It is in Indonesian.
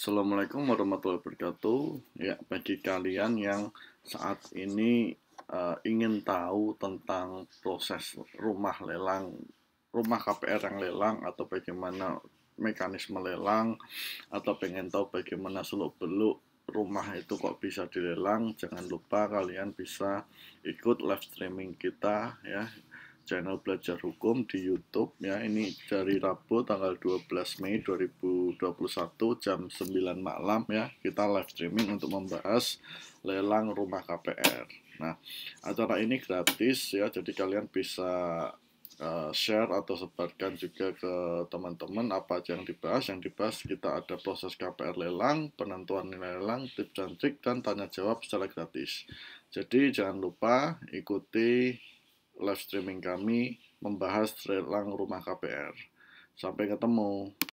Assalamualaikum warahmatullahi wabarakatuh. Ya, bagi kalian yang saat ini uh, ingin tahu tentang proses rumah lelang, rumah KPR yang lelang atau bagaimana mekanisme lelang atau pengen tahu bagaimana seluk-beluk rumah itu kok bisa dilelang jangan lupa kalian bisa ikut live streaming kita ya channel belajar hukum di YouTube ya. Ini dari Rabu tanggal 12 Mei 2021 jam 9 malam ya. Kita live streaming untuk membahas lelang rumah KPR. Nah, acara ini gratis ya. Jadi kalian bisa uh, share atau sebarkan juga ke teman-teman apa aja yang dibahas. Yang dibahas kita ada proses KPR lelang, penentuan nilai lelang, tips dan trik dan tanya jawab secara gratis. Jadi jangan lupa ikuti live streaming kami membahas lelang rumah KPR. Sampai ketemu.